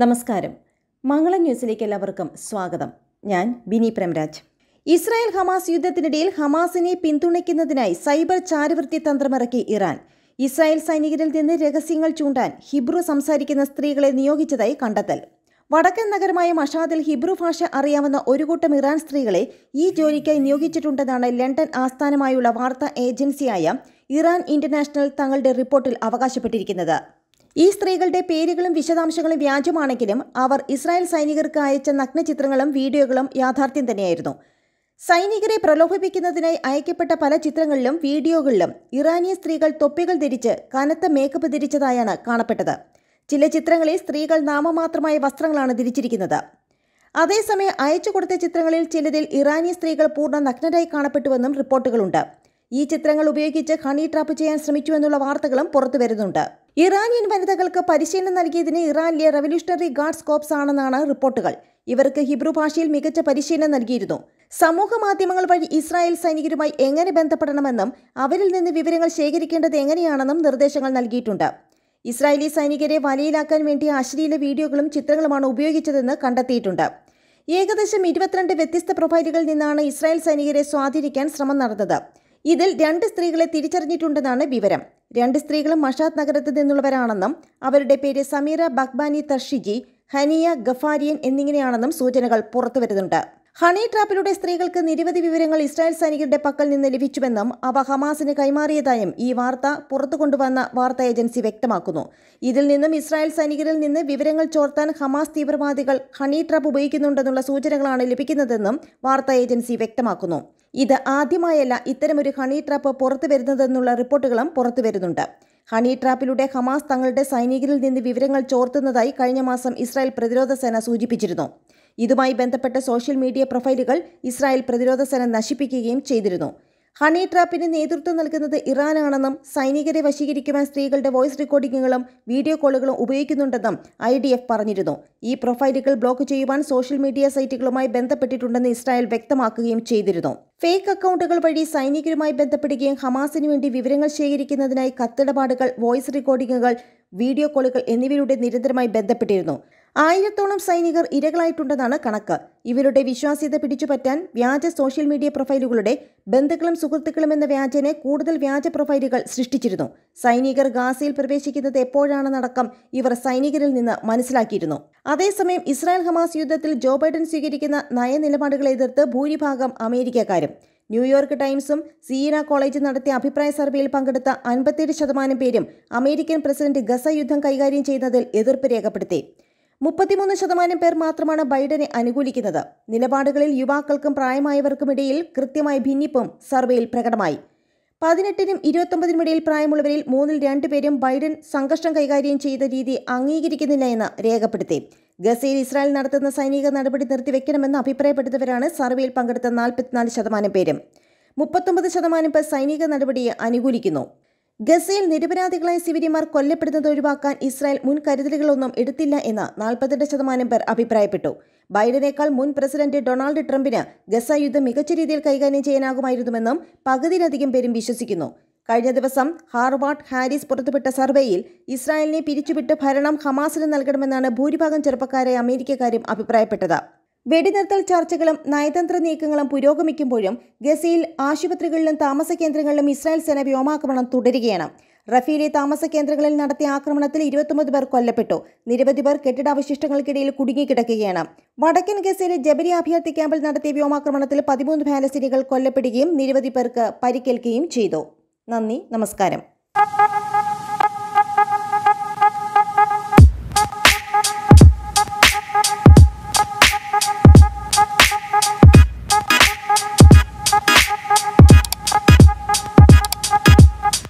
നമസ്കാരം മംഗളം ന്യൂസിലേക്ക് എല്ലാവർക്കും സ്വാഗതം ഞാൻ ബിനി പ്രേംരാജ് ഇസ്രായേൽ ഹമാസ് യുദ്ധത്തിനിടയിൽ ഹമാസിനെ പിന്തുണയ്ക്കുന്നതിനായി സൈബർ ചാരവൃത്തി തന്ത്രമിറക്കി ഇറാൻ ഇസ്രായേൽ സൈനികരിൽ നിന്ന് രഹസ്യങ്ങൾ ചൂണ്ടാൻ ഹിബ്രു സംസാരിക്കുന്ന സ്ത്രീകളെ നിയോഗിച്ചതായി കണ്ടെത്തൽ വടക്കൻ നഗരമായ മഷാദിൽ ഹിബ്രു ഭാഷ അറിയാവുന്ന ഒരു കൂട്ടം ഇറാൻ സ്ത്രീകളെ ഈ ജോലിക്കായി നിയോഗിച്ചിട്ടുണ്ടെന്നാണ് ലണ്ടൻ ആസ്ഥാനമായുള്ള വാർത്താ ഏജൻസിയായ ഇറാൻ ഇന്റർനാഷണൽ തങ്ങളുടെ റിപ്പോർട്ടിൽ അവകാശപ്പെട്ടിരിക്കുന്നത് ഈ സ്ത്രീകളുടെ പേരുകളും വിശദാംശങ്ങളും വ്യാജമാണെങ്കിലും അവർ ഇസ്രായേൽ സൈനികർക്ക് അയച്ച നഗ്നചിത്രങ്ങളും വീഡിയോകളും യാഥാർത്ഥ്യം തന്നെയായിരുന്നു സൈനികരെ പ്രലോഭിപ്പിക്കുന്നതിനായി അയക്കപ്പെട്ട പല ചിത്രങ്ങളിലും വീഡിയോകളിലും ഇറാനിയൻ സ്ത്രീകൾ തൊപ്പികൾ ധരിച്ച് കനത്ത മേക്കപ്പ് ധരിച്ചതായാണ് കാണപ്പെട്ടത് ചില ചിത്രങ്ങളിൽ സ്ത്രീകൾ നാമമാത്രമായ വസ്ത്രങ്ങളാണ് ധരിച്ചിരിക്കുന്നത് അതേസമയം അയച്ചു കൊടുത്ത ചിത്രങ്ങളിൽ ചിലതിൽ ഇറാനിയൻ സ്ത്രീകൾ പൂർണ്ണ നഗ്നരായി കാണപ്പെട്ടുവെന്നും റിപ്പോർട്ടുകളുണ്ട് ഈ ചിത്രങ്ങൾ ഉപയോഗിച്ച് ഹണി ട്രാപ്പ് ചെയ്യാൻ ശ്രമിച്ചു എന്നുള്ള വാർത്തകളും പുറത്തു വരുന്നുണ്ട് ഇറാനിയൻ വനിതകൾക്ക് പരിശീലനം നൽകിയതിന് ഇറാനിലെ റവല്യൂഷണറി ഗാർഡ്സ് കോപ്സ് ആണെന്നാണ് റിപ്പോർട്ടുകൾ ഇവർക്ക് ഹിബ്രു ഭാഷയിൽ മികച്ച പരിശീലനം നൽകിയിരുന്നു സമൂഹ മാധ്യമങ്ങൾ വഴി ഇസ്രായേൽ സൈനികരുമായി എങ്ങനെ ബന്ധപ്പെടണമെന്നും അവരിൽ നിന്ന് വിവരങ്ങൾ ശേഖരിക്കേണ്ടത് എങ്ങനെയാണെന്നും നിർദ്ദേശങ്ങൾ നൽകിയിട്ടുണ്ട് ഇസ്രായേലി സൈനികരെ വലയിലാക്കാൻ വേണ്ടി അശ്ലീല വീഡിയോകളും ചിത്രങ്ങളുമാണ് ഉപയോഗിച്ചതെന്ന് കണ്ടെത്തിയിട്ടുണ്ട് ഏകദേശം ഇരുപത്തിരണ്ട് വ്യത്യസ്ത പ്രൊഫൈലുകളിൽ നിന്നാണ് ഇസ്രായേൽ സൈനികരെ സ്വാധീനിക്കാൻ ശ്രമം നടന്നത് ഇതിൽ രണ്ട് സ്ത്രീകളെ തിരിച്ചറിഞ്ഞിട്ടുണ്ടെന്നാണ് വിവരം രണ്ട് സ്ത്രീകളും മഷാദ് നഗരത്തിൽ നിന്നുള്ളവരാണെന്നും അവരുടെ പേര് സമീറ ബഗ്ബാനി തർഷിജി ഹനിയ ഗഫാരിയൻ എന്നിങ്ങനെയാണെന്നും സൂചനകൾ പുറത്തുവരുന്നുണ്ട് ഹണി ട്രാപ്പിലൂടെ സ്ത്രീകൾക്ക് നിരവധി വിവരങ്ങൾ ഇസ്രായേൽ സൈനികരുടെ പക്കൽ നിന്ന് ലഭിച്ചുവെന്നും അവ ഹമാസിന് കൈമാറിയതായും ഈ വാർത്ത പുറത്തു കൊണ്ടുവന്ന വാർത്താ ഏജൻസി വ്യക്തമാക്കുന്നു ഇതിൽ നിന്നും ഇസ്രായേൽ സൈനികരിൽ നിന്ന് വിവരങ്ങൾ ചോർത്താൻ ഹമാസ് തീവ്രവാദികൾ ഹണി ട്രാപ്പ് ഉപയോഗിക്കുന്നുണ്ടെന്നുള്ള സൂചനകളാണ് ലഭിക്കുന്നതെന്നും വാർത്താ ഏജൻസി വ്യക്തമാക്കുന്നു ഇത് ആദ്യമായല്ല ഇത്തരമൊരു ഹണി ട്രാപ്പ് പുറത്തു വരുന്നതെന്നുള്ള റിപ്പോർട്ടുകളും പുറത്തു വരുന്നുണ്ട് ഹണി ട്രാപ്പിലൂടെ ഹമാസ് തങ്ങളുടെ സൈനികരിൽ നിന്ന് വിവരങ്ങൾ ചോർത്തുന്നതായി കഴിഞ്ഞ മാസം ഇസ്രായേൽ പ്രതിരോധ സേന സൂചിപ്പിച്ചിരുന്നു ഇതുമായി ബന്ധപ്പെട്ട സോഷ്യൽ മീഡിയ പ്രൊഫൈലുകൾ ഇസ്രായേൽ പ്രതിരോധ സേന നശിപ്പിക്കുകയും ചെയ്തിരുന്നു ഹണി ട്രാപ്പിന് നേതൃത്വം നൽകുന്നത് ഇറാനാണെന്നും സൈനികരെ വശീകരിക്കുവാൻ സ്ത്രീകളുടെ വോയിസ് റെക്കോർഡിങ്ങുകളും വീഡിയോ കോളുകളും ഉപയോഗിക്കുന്നുണ്ടെന്നും ഐ ഡി എഫ് പറഞ്ഞിരുന്നു ഈ പ്രൊഫൈലുകൾ ബ്ലോക്ക് ചെയ്യുവാൻ സോഷ്യൽ മീഡിയ സൈറ്റുകളുമായി ബന്ധപ്പെട്ടിട്ടുണ്ടെന്ന് ഇസ്രായേൽ വ്യക്തമാക്കുകയും ചെയ്തിരുന്നു ഫേക്ക് അക്കൗണ്ടുകൾ വഴി സൈനികരുമായി ബന്ധപ്പെടുകയും ഹമാസിനു വേണ്ടി വിവരങ്ങൾ ശേഖരിക്കുന്നതിനായി കത്തിടപാടുകൾ വോയിസ് റെക്കോർഡിങ്ങുകൾ വീഡിയോ കോളുകൾ എന്നിവയിലൂടെ നിരന്തരമായി ബന്ധപ്പെട്ടിരുന്നു ആയിരത്തോളം സൈനികർ ഇരകളായിട്ടുണ്ടെന്നാണ് കണക്ക് ഇവരുടെ വിശ്വാസ്യത പിടിച്ചുപറ്റാൻ വ്യാജ സോഷ്യൽ മീഡിയ പ്രൊഫൈലുകളുടെ ബന്ധുക്കളും സുഹൃത്തുക്കളും എന്ന വ്യാജനെ കൂടുതൽ വ്യാജ പ്രൊഫൈലുകൾ സൃഷ്ടിച്ചിരുന്നു സൈനികർ ഗാസയിൽ പ്രവേശിക്കുന്നത് എപ്പോഴാണെന്നടക്കം ഇവർ സൈനികരിൽ നിന്ന് മനസ്സിലാക്കിയിരുന്നു അതേസമയം ഇസ്രായേൽ ഹമാസ് യുദ്ധത്തിൽ ജോ ബൈഡൻ സ്വീകരിക്കുന്ന നയനിലപാടുകളെ എതിർത്ത് ഭൂരിഭാഗം അമേരിക്കക്കാരും ന്യൂയോർക്ക് ടൈംസും സീന കോളേജ് നടത്തിയ അഭിപ്രായ സർവേയിൽ പങ്കെടുത്ത അൻപത്തിയേഴ് ശതമാനം പേരും അമേരിക്കൻ പ്രസിഡന്റ് ഗസ യുദ്ധം കൈകാര്യം ചെയ്യുന്നതിൽ എതിർപ്പ് രേഖപ്പെടുത്തി മുപ്പത്തിമൂന്ന് ശതമാനം പേർ മാത്രമാണ് ബൈഡനെ അനുകൂലിക്കുന്നത് നിലപാടുകളിൽ യുവാക്കൾക്കും പ്രായമായവർക്കുമിടയിൽ കൃത്യമായ ഭിന്നിപ്പും സർവേയിൽ പ്രകടമായി പതിനെട്ടിനും ഇരുപത്തൊമ്പതിനും ഇടയിൽ പ്രായമുള്ളവരിൽ മൂന്നിൽ രണ്ടുപേരും ബൈഡൻ സംഘർഷം കൈകാര്യം ചെയ്ത രീതി അംഗീകരിക്കുന്നില്ല എന്ന് രേഖപ്പെടുത്തി ഗസയിൽ ഇസ്രായേൽ നടത്തുന്ന സൈനിക നടപടി നിർത്തിവെക്കണമെന്ന് അഭിപ്രായപ്പെടുന്നവരാണ് സർവേയിൽ പങ്കെടുത്ത നാൽപ്പത്തിനാല് ശതമാനം പേരും മുപ്പത്തൊമ്പത് ശതമാനം പേർ സൈനിക നടപടിയെ അനുകൂലിക്കുന്നു ഗസയിൽ നിരപരാധികളായ സിവിലിമാർ കൊല്ലപ്പെടുന്നത് ഒഴിവാക്കാൻ ഇസ്രായേൽ മുൻകരുതലുകളൊന്നും എടുത്തില്ല എന്ന് നാൽപ്പത്തിരണ്ട് ശതമാനം പേർ അഭിപ്രായപ്പെട്ടു ബൈഡനേക്കാൾ മുൻ പ്രസിഡന്റ് ഡൊണാൾഡ് ട്രംപിന് ഗസ യുദ്ധം മികച്ച രീതിയിൽ കൈകാര്യം ചെയ്യാനാകുമായിരുന്നുവെന്നും പകുതിയിലധികം പേരും വിശ്വസിക്കുന്നു കഴിഞ്ഞ ദിവസം ഹാർവാർഡ് ഹാരിസ് പുറത്തുവിട്ട സർവേയിൽ ഇസ്രായേലിനെ പിരിച്ചുവിട്ട് ഭരണം ഹമാസിന് നൽകണമെന്നാണ് ഭൂരിഭാഗം ചെറുപ്പക്കാരെ അമേരിക്കക്കാരും അഭിപ്രായപ്പെട്ടത് വെടിനിർത്തൽ ചർച്ചകളും നയതന്ത്ര നീക്കങ്ങളും പുരോഗമിക്കുമ്പോഴും ഗസയിൽ ആശുപത്രികളിലും താമസ കേന്ദ്രങ്ങളിലും ഇസ്രായേൽ സേന വ്യോമാക്രമണം തുടരുകയാണ് റഫീലെ താമസ കേന്ദ്രങ്ങളിൽ നടത്തിയ ആക്രമണത്തിൽ ഇരുപത്തൊമ്പത് പേർ കൊല്ലപ്പെട്ടു നിരവധി പേർ കെട്ടിടാവശിഷ്ടങ്ങൾക്കിടയിൽ കുടുങ്ങിക്കിടക്കുകയാണ് വടക്കൻ ഗസയിലെ ജബരി അഭ്യർത്ഥി ക്യാമ്പിൽ നടത്തിയ വ്യോമാക്രമണത്തിൽ പതിമൂന്ന് പാലസ്തീനികൾ കൊല്ലപ്പെടുകയും നിരവധി പേർക്ക് പരിക്കേൽക്കുകയും ചെയ്തു നന്ദി നമസ്കാരം